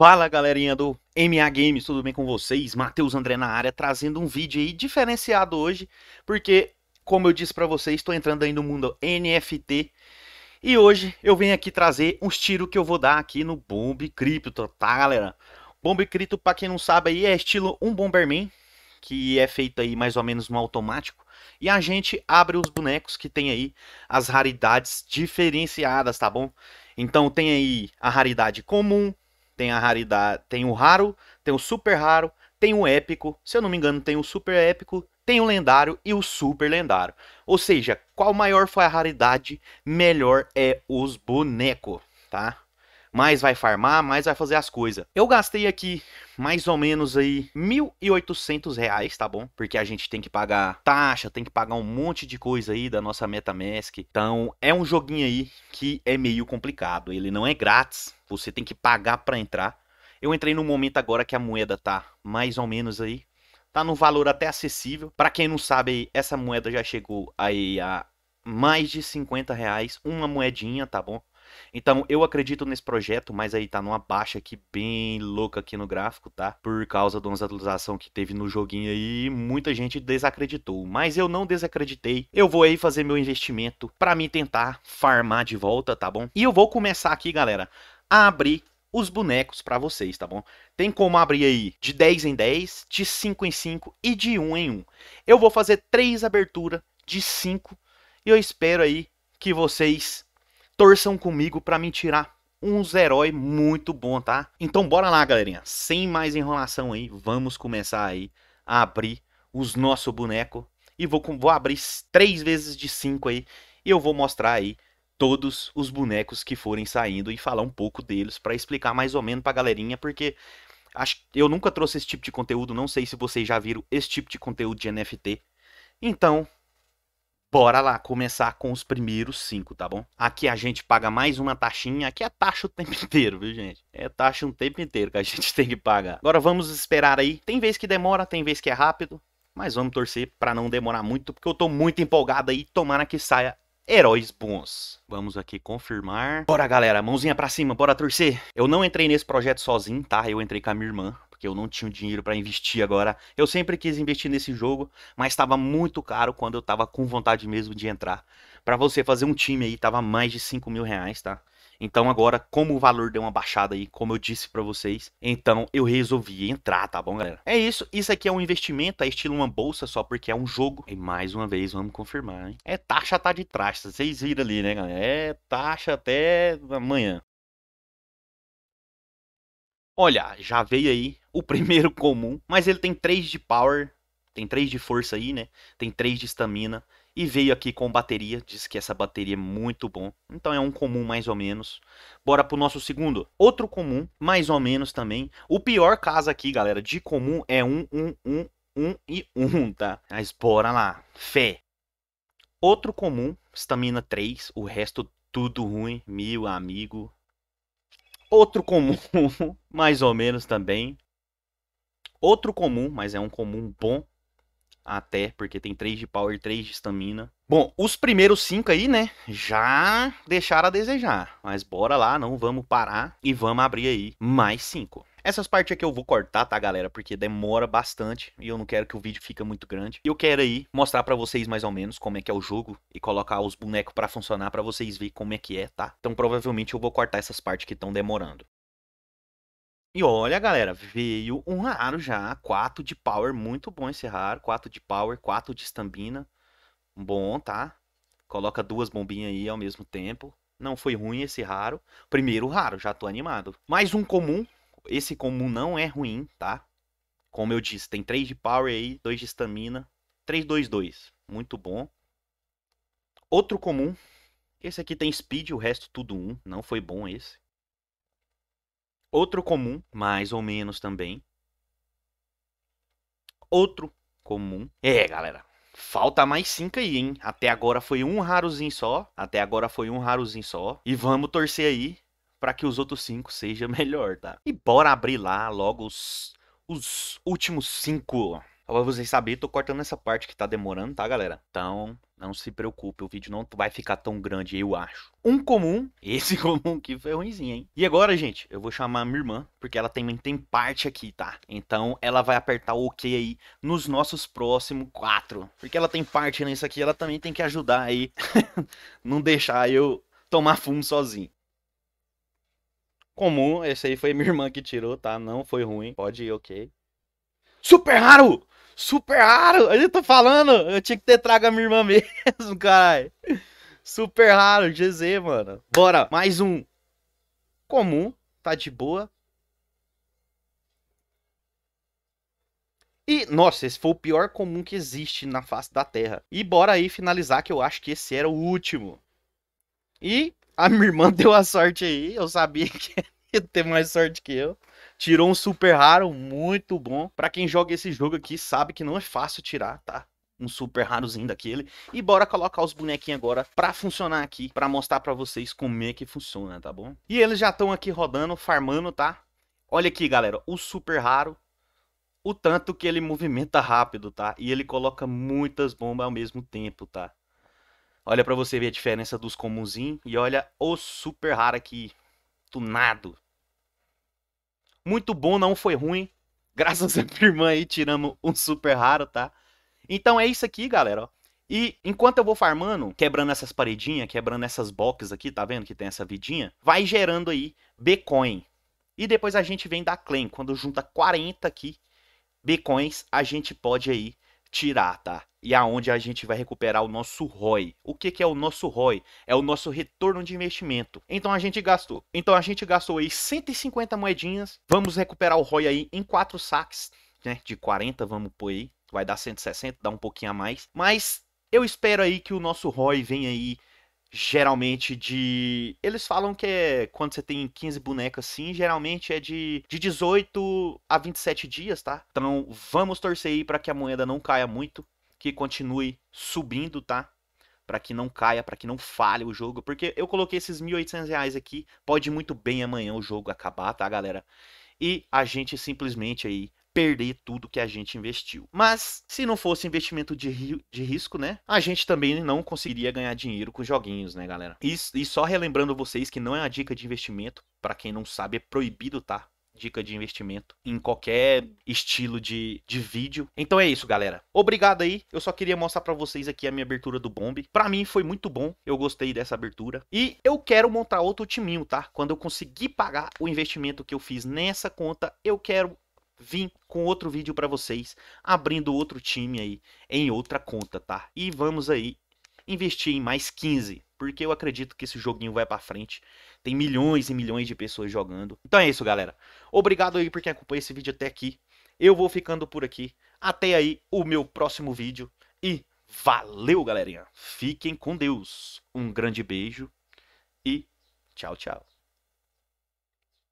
Fala galerinha do MA Games, tudo bem com vocês? Matheus André na área, trazendo um vídeo aí diferenciado hoje, porque, como eu disse para vocês, estou entrando aí no mundo NFT, e hoje eu venho aqui trazer uns tiros que eu vou dar aqui no Bomb Crypto, tá galera? Bomb Crypto, para quem não sabe aí, é estilo um Bomberman, que é feito aí mais ou menos no automático, e a gente abre os bonecos que tem aí as raridades diferenciadas, tá bom? Então tem aí a raridade comum, tem a raridade, tem o raro, tem o super raro, tem o épico, se eu não me engano, tem o super épico, tem o lendário e o super lendário. Ou seja, qual maior foi a raridade, melhor é os bonecos, tá? mais vai farmar, mais vai fazer as coisas. Eu gastei aqui mais ou menos aí R$ 1.800, tá bom? Porque a gente tem que pagar taxa, tem que pagar um monte de coisa aí da nossa MetaMask. Então, é um joguinho aí que é meio complicado. Ele não é grátis, você tem que pagar para entrar. Eu entrei no momento agora que a moeda tá mais ou menos aí tá no valor até acessível. Para quem não sabe, essa moeda já chegou aí a mais de 50 reais, uma moedinha, tá bom? Então, eu acredito nesse projeto, mas aí tá numa baixa aqui bem louca aqui no gráfico, tá? Por causa de uma atualização que teve no joguinho aí, muita gente desacreditou. Mas eu não desacreditei. Eu vou aí fazer meu investimento para me tentar farmar de volta, tá bom? E eu vou começar aqui, galera, a abrir os bonecos para vocês, tá bom? Tem como abrir aí de 10 em 10, de 5 em 5 e de 1 em 1. Eu vou fazer três aberturas de 5 e eu espero aí que vocês torçam comigo para me tirar uns heróis muito bom, tá? Então bora lá, galerinha. Sem mais enrolação aí, vamos começar aí a abrir os nosso boneco e vou, vou abrir três vezes de cinco aí e eu vou mostrar aí todos os bonecos que forem saindo e falar um pouco deles para explicar mais ou menos a galerinha, porque acho, eu nunca trouxe esse tipo de conteúdo, não sei se vocês já viram esse tipo de conteúdo de NFT. Então, Bora lá começar com os primeiros cinco, tá bom? Aqui a gente paga mais uma taxinha, aqui é taxa o tempo inteiro, viu, gente? É taxa o tempo inteiro que a gente tem que pagar. Agora vamos esperar aí. Tem vez que demora, tem vez que é rápido, mas vamos torcer para não demorar muito, porque eu tô muito empolgado aí, tomara que saia heróis bons. Vamos aqui confirmar. Bora, galera, mãozinha para cima, bora torcer. Eu não entrei nesse projeto sozinho, tá? Eu entrei com a minha irmã porque eu não tinha dinheiro para investir agora. Eu sempre quis investir nesse jogo, mas estava muito caro quando eu estava com vontade mesmo de entrar. Para você fazer um time aí, tava mais de 5 mil reais, tá? Então agora, como o valor deu uma baixada aí, como eu disse para vocês, então eu resolvi entrar, tá bom, galera? É isso, isso aqui é um investimento, é estilo uma bolsa só porque é um jogo. E mais uma vez, vamos confirmar, hein? É taxa tá de trás, tá? vocês viram ali, né, galera? É taxa até amanhã. Olha, já veio aí o primeiro comum, mas ele tem 3 de power, tem 3 de força aí, né? Tem 3 de estamina e veio aqui com bateria, diz que essa bateria é muito bom. Então é um comum mais ou menos. Bora pro nosso segundo. Outro comum, mais ou menos também. O pior caso aqui, galera, de comum é 1 1 1 1 e 1, tá? Mas bora lá. Fé. Outro comum, estamina 3, o resto tudo ruim, meu amigo. Outro comum, mais ou menos também. Outro comum, mas é um comum bom. Até, porque tem 3 de power, 3 de estamina. Bom, os primeiros 5 aí, né? Já deixaram a desejar. Mas bora lá, não vamos parar. E vamos abrir aí mais 5. Essas partes aqui eu vou cortar, tá, galera? Porque demora bastante e eu não quero que o vídeo fique muito grande. Eu quero aí mostrar pra vocês mais ou menos como é que é o jogo e colocar os bonecos pra funcionar pra vocês verem como é que é, tá? Então provavelmente eu vou cortar essas partes que estão demorando. E olha, galera, veio um raro já, 4 de power, muito bom esse raro, 4 de power, 4 de estambina, bom, tá? Coloca duas bombinhas aí ao mesmo tempo, não foi ruim esse raro. Primeiro raro, já tô animado. Mais um comum, esse comum não é ruim, tá? Como eu disse, tem 3 de power aí, 2 de estamina. 3-2-2, muito bom. Outro comum. Esse aqui tem speed, o resto tudo 1. Um. Não foi bom esse. Outro comum, mais ou menos também. Outro comum. É, galera. Falta mais 5 aí, hein? Até agora foi um rarozinho só. Até agora foi um rarozinho só. E vamos torcer aí para que os outros cinco seja melhor, tá? E bora abrir lá logo os, os últimos cinco. Pra vocês saberem, tô cortando essa parte que tá demorando, tá, galera? Então, não se preocupe, o vídeo não vai ficar tão grande, eu acho. Um comum, esse comum aqui foi ruimzinho, hein? E agora, gente, eu vou chamar minha irmã, porque ela também tem parte aqui, tá? Então, ela vai apertar o OK aí nos nossos próximos quatro. Porque ela tem parte nisso aqui, ela também tem que ajudar aí. não deixar eu tomar fumo sozinho comum. Esse aí foi minha irmã que tirou, tá? Não foi ruim. Pode ir, ok. Super raro! Super raro! Eu tô falando, eu tinha que ter trago a minha irmã mesmo, caralho. Super raro, GZ, mano. Bora, mais um. Comum, tá de boa. E, nossa, esse foi o pior comum que existe na face da Terra. E bora aí finalizar, que eu acho que esse era o último. E a minha irmã deu a sorte aí, eu sabia que ia ter mais sorte que eu. Tirou um super raro, muito bom. Para quem joga esse jogo aqui, sabe que não é fácil tirar, tá? um super rarozinho daquele. E bora colocar os bonequinhos agora pra funcionar aqui, pra mostrar pra vocês como é que funciona, tá bom? E eles já estão aqui rodando, farmando, tá? Olha aqui, galera, o super raro, o tanto que ele movimenta rápido, tá? E ele coloca muitas bombas ao mesmo tempo, tá? Olha para você ver a diferença dos comunzinhos e olha o super raro aqui, tunado. Muito bom, não foi ruim. Graças a minha irmã aí tiramos um super raro, tá? Então é isso aqui, galera, E enquanto eu vou farmando, quebrando essas paredinhas, quebrando essas boxes aqui, tá vendo que tem essa vidinha? Vai gerando aí Bitcoin. E depois a gente vem da claim, quando junta 40 aqui Bitcoins, a gente pode aí tirar, tá? E aonde a gente vai recuperar o nosso ROI. O que, que é o nosso ROI? É o nosso retorno de investimento. Então a gente gastou. Então a gente gastou aí 150 moedinhas. Vamos recuperar o ROI aí em quatro saques, né? De 40, vamos pôr aí. Vai dar 160, dá um pouquinho a mais. Mas eu espero aí que o nosso ROI venha aí geralmente de. Eles falam que é quando você tem 15 bonecos assim, geralmente é de, de 18 a 27 dias, tá? Então vamos torcer aí para que a moeda não caia muito, que continue subindo, tá? Para que não caia, para que não falhe o jogo, porque eu coloquei esses 1.800 reais aqui, pode muito bem amanhã o jogo acabar, tá, galera? E a gente simplesmente aí perder tudo que a gente investiu. Mas se não fosse investimento de, ri, de risco, né? A gente também não conseguiria ganhar dinheiro com joguinhos, né, galera? E, e só relembrando vocês que não é uma dica de investimento, para quem não sabe, é proibido, tá? dica de investimento em qualquer estilo de, de vídeo. Então é isso, galera. Obrigado aí. Eu só queria mostrar para vocês aqui a minha abertura do Bomb. Para mim foi muito bom. Eu gostei dessa abertura. E eu quero montar outro timinho, tá? Quando eu conseguir pagar o investimento que eu fiz nessa conta, eu quero vim com outro vídeo para vocês, abrindo outro time aí em outra conta, tá? E vamos aí investir em mais 15, porque eu acredito que esse joguinho vai para frente. Tem milhões e milhões de pessoas jogando. Então é isso, galera. Obrigado aí por quem acompanha esse vídeo até aqui. Eu vou ficando por aqui. Até aí o meu próximo vídeo e valeu, galerinha. Fiquem com Deus. Um grande beijo e tchau, tchau.